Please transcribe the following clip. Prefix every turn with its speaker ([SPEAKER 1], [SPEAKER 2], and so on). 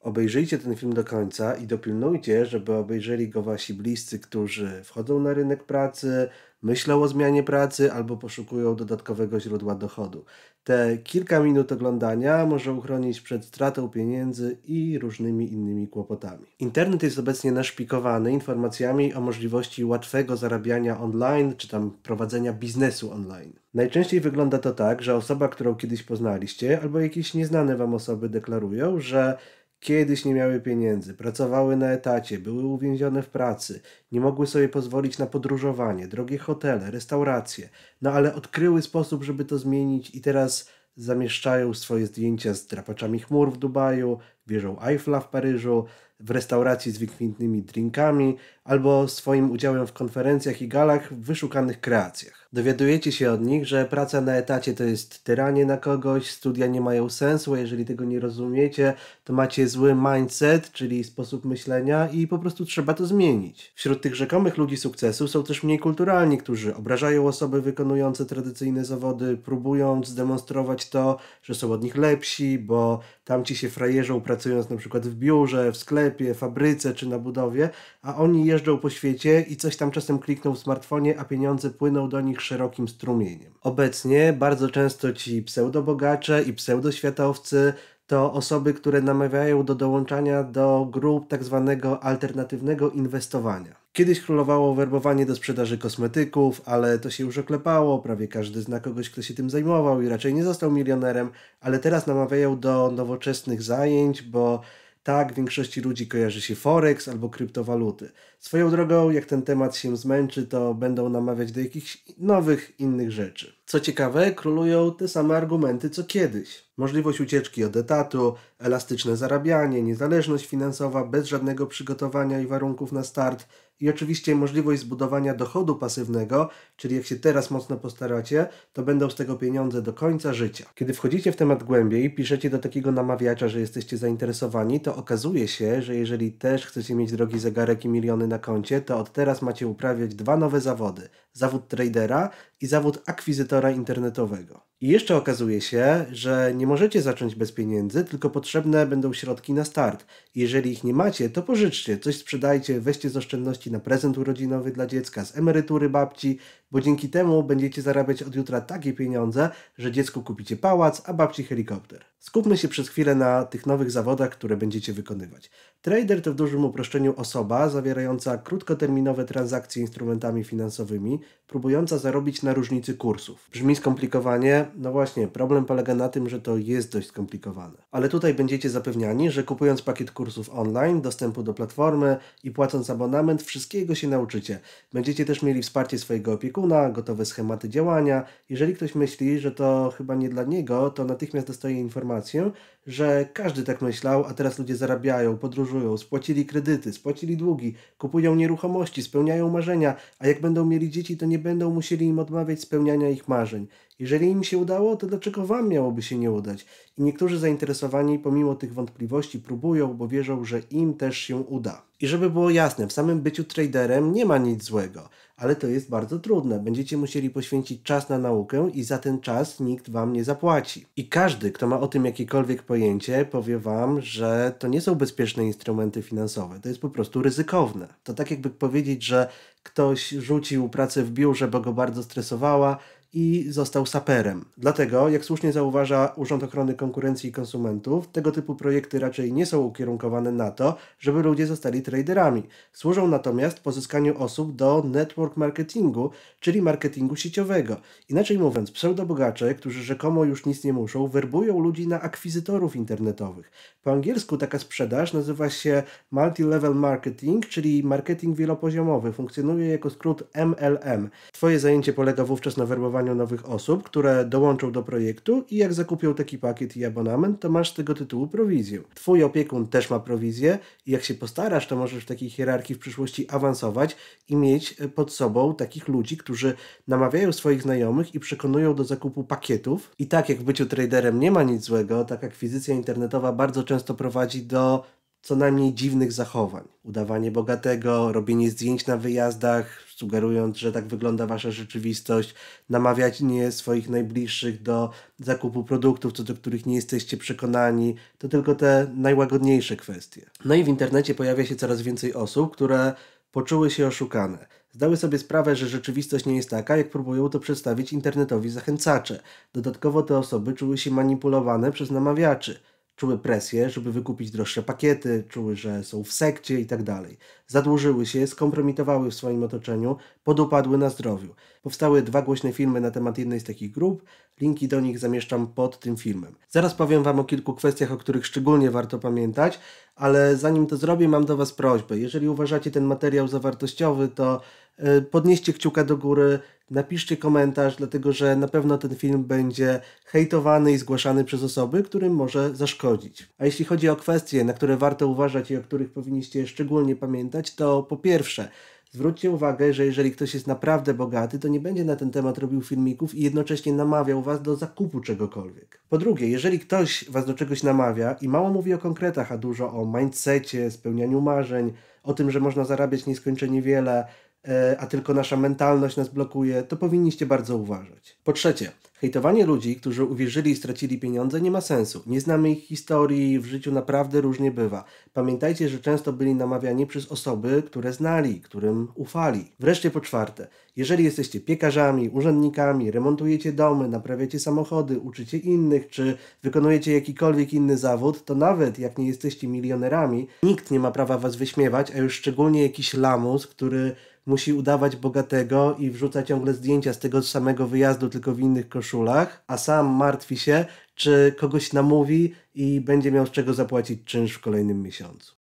[SPEAKER 1] obejrzyjcie ten film do końca i dopilnujcie, żeby obejrzeli go wasi bliscy, którzy wchodzą na rynek pracy, myślą o zmianie pracy albo poszukują dodatkowego źródła dochodu. Te kilka minut oglądania może uchronić przed stratą pieniędzy i różnymi innymi kłopotami. Internet jest obecnie naszpikowany informacjami o możliwości łatwego zarabiania online czy tam prowadzenia biznesu online. Najczęściej wygląda to tak, że osoba, którą kiedyś poznaliście, albo jakieś nieznane wam osoby deklarują, że Kiedyś nie miały pieniędzy, pracowały na etacie, były uwięzione w pracy, nie mogły sobie pozwolić na podróżowanie, drogie hotele, restauracje, no ale odkryły sposób, żeby to zmienić i teraz zamieszczają swoje zdjęcia z drapaczami chmur w Dubaju, wieżą Eiffla w Paryżu, w restauracji z wykwintnymi drinkami albo swoim udziałem w konferencjach i galach w wyszukanych kreacjach dowiadujecie się od nich, że praca na etacie to jest tyranie na kogoś, studia nie mają sensu, a jeżeli tego nie rozumiecie, to macie zły mindset, czyli sposób myślenia i po prostu trzeba to zmienić. Wśród tych rzekomych ludzi sukcesu są też mniej kulturalni, którzy obrażają osoby wykonujące tradycyjne zawody, próbując zdemonstrować to, że są od nich lepsi, bo tamci się frajerzą pracując na przykład w biurze, w sklepie, fabryce czy na budowie, a oni jeżdżą po świecie i coś tam czasem klikną w smartfonie, a pieniądze płyną do nich dźwięk szerokim strumieniem. Obecnie bardzo często ci pseudobogacze i pseudoświatowcy to osoby, które namawiają do dołączania do grup tak zwanego alternatywnego inwestowania. Kiedyś królowało werbowanie do sprzedaży kosmetyków, ale to się już oklepało, prawie każdy zna kogoś, kto się tym zajmował i raczej nie został milionerem, ale teraz namawiają do nowoczesnych zajęć, bo tak, większości ludzi kojarzy się Forex albo kryptowaluty. Swoją drogą, jak ten temat się zmęczy, to będą namawiać do jakichś nowych, innych rzeczy. Co ciekawe, królują te same argumenty co kiedyś. Możliwość ucieczki od etatu, elastyczne zarabianie, niezależność finansowa bez żadnego przygotowania i warunków na start – i oczywiście możliwość zbudowania dochodu pasywnego, czyli jak się teraz mocno postaracie, to będą z tego pieniądze do końca życia. Kiedy wchodzicie w temat głębiej, piszecie do takiego namawiacza, że jesteście zainteresowani, to okazuje się, że jeżeli też chcecie mieć drogi zegarek i miliony na koncie, to od teraz macie uprawiać dwa nowe zawody. Zawód tradera i zawód akwizytora internetowego. I jeszcze okazuje się, że nie możecie zacząć bez pieniędzy, tylko potrzebne będą środki na start. Jeżeli ich nie macie, to pożyczcie, coś sprzedajcie, weźcie z oszczędności na prezent urodzinowy dla dziecka, z emerytury babci, bo dzięki temu będziecie zarabiać od jutra takie pieniądze, że dziecku kupicie pałac, a babci helikopter. Skupmy się przez chwilę na tych nowych zawodach, które będziecie wykonywać. Trader to w dużym uproszczeniu osoba zawierająca krótkoterminowe transakcje instrumentami finansowymi, próbująca zarobić na różnicy kursów. Brzmi skomplikowanie? No właśnie, problem polega na tym, że to jest dość skomplikowane. Ale tutaj będziecie zapewniani, że kupując pakiet kursów online, dostępu do platformy i płacąc abonament, wszystkiego się nauczycie. Będziecie też mieli wsparcie swojego opiekuna, gotowe schematy działania. Jeżeli ktoś myśli, że to chyba nie dla niego, to natychmiast dostaje informację, że każdy tak myślał, a teraz ludzie zarabiają, podróżują, spłacili kredyty, spłacili długi, kupują nieruchomości, spełniają marzenia, a jak będą mieli dzieci, to nie będą musieli im odmawiać odmawiać spełniania ich marzeń. Jeżeli im się udało, to dlaczego wam miałoby się nie udać? I niektórzy zainteresowani pomimo tych wątpliwości próbują, bo wierzą, że im też się uda. I żeby było jasne, w samym byciu traderem nie ma nic złego, ale to jest bardzo trudne. Będziecie musieli poświęcić czas na naukę i za ten czas nikt wam nie zapłaci. I każdy, kto ma o tym jakiekolwiek pojęcie, powie wam, że to nie są bezpieczne instrumenty finansowe, to jest po prostu ryzykowne. To tak jakby powiedzieć, że ktoś rzucił pracę w biurze, bo go bardzo stresowała, i został saperem. Dlatego, jak słusznie zauważa Urząd Ochrony Konkurencji i Konsumentów, tego typu projekty raczej nie są ukierunkowane na to, żeby ludzie zostali traderami. Służą natomiast pozyskaniu osób do network marketingu, czyli marketingu sieciowego. Inaczej mówiąc, pseudobogacze, którzy rzekomo już nic nie muszą, werbują ludzi na akwizytorów internetowych. Po angielsku taka sprzedaż nazywa się multi-level marketing, czyli marketing wielopoziomowy. Funkcjonuje jako skrót MLM. Twoje zajęcie polega wówczas na werbowaniu nowych osób, które dołączą do projektu i jak zakupią taki pakiet i abonament, to masz z tego tytułu prowizję. Twój opiekun też ma prowizję i jak się postarasz, to możesz w takiej hierarchii w przyszłości awansować i mieć e, pod sobą takich ludzi, którzy namawiają swoich znajomych i przekonują do zakupu pakietów. I tak jak w byciu traderem nie ma nic złego, tak akwizycja internetowa bardzo często prowadzi do co najmniej dziwnych zachowań. Udawanie bogatego, robienie zdjęć na wyjazdach, sugerując, że tak wygląda wasza rzeczywistość, namawianie swoich najbliższych do zakupu produktów, co do których nie jesteście przekonani, to tylko te najłagodniejsze kwestie. No i w internecie pojawia się coraz więcej osób, które poczuły się oszukane. Zdały sobie sprawę, że rzeczywistość nie jest taka, jak próbują to przedstawić internetowi zachęcacze. Dodatkowo te osoby czuły się manipulowane przez namawiaczy czuły presję, żeby wykupić droższe pakiety, czuły, że są w sekcie i tak dalej. Zadłużyły się, skompromitowały w swoim otoczeniu, podupadły na zdrowiu. Powstały dwa głośne filmy na temat jednej z takich grup, linki do nich zamieszczam pod tym filmem. Zaraz powiem Wam o kilku kwestiach, o których szczególnie warto pamiętać, ale zanim to zrobię, mam do Was prośbę. Jeżeli uważacie ten materiał za wartościowy, to e, podnieście kciuka do góry, napiszcie komentarz, dlatego że na pewno ten film będzie hejtowany i zgłaszany przez osoby, którym może zaszkodzić. A jeśli chodzi o kwestie, na które warto uważać i o których powinniście szczególnie pamiętać, to po pierwsze, Zwróćcie uwagę, że jeżeli ktoś jest naprawdę bogaty, to nie będzie na ten temat robił filmików i jednocześnie namawiał was do zakupu czegokolwiek. Po drugie, jeżeli ktoś was do czegoś namawia i mało mówi o konkretach, a dużo o mindsetie, spełnianiu marzeń, o tym, że można zarabiać nieskończenie wiele, e, a tylko nasza mentalność nas blokuje, to powinniście bardzo uważać. Po trzecie, Hejtowanie ludzi, którzy uwierzyli i stracili pieniądze, nie ma sensu. Nie znamy ich historii, w życiu naprawdę różnie bywa. Pamiętajcie, że często byli namawiani przez osoby, które znali, którym ufali. Wreszcie po czwarte, jeżeli jesteście piekarzami, urzędnikami, remontujecie domy, naprawiacie samochody, uczycie innych, czy wykonujecie jakikolwiek inny zawód, to nawet jak nie jesteście milionerami, nikt nie ma prawa was wyśmiewać, a już szczególnie jakiś lamus, który musi udawać bogatego i wrzuca ciągle zdjęcia z tego samego wyjazdu, tylko w innych koszulach, a sam martwi się, czy kogoś namówi i będzie miał z czego zapłacić czynsz w kolejnym miesiącu.